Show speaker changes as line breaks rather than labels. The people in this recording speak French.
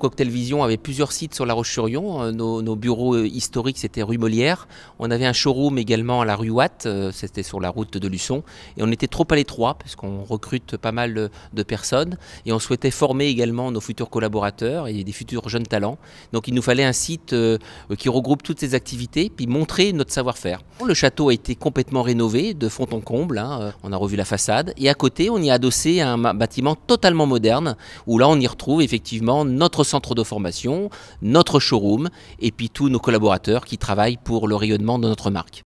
Cocktail Vision avait plusieurs sites sur La Roche-sur-Yon. Euh, nos, bureaux euh, historiques, c'était rue Molière. On avait un showroom également à la rue Watt, euh, c'était sur la route de Luçon. Et on était trop à l'étroit, parce qu'on recrute pas mal de, personnes. Et on souhaitait former également nos futurs collaborateurs et des futurs jeunes talents. Donc il nous fallait un site qui regroupe toutes ces activités, puis montrer notre savoir-faire. Le château a été complètement rénové de fond en comble. Hein, on a revu la façade. Et à côté, on y a adossé un bâtiment totalement moderne, où là, on y retrouve effectivement notre centre de formation, notre showroom et puis tous nos collaborateurs qui travaillent pour le rayonnement de notre marque.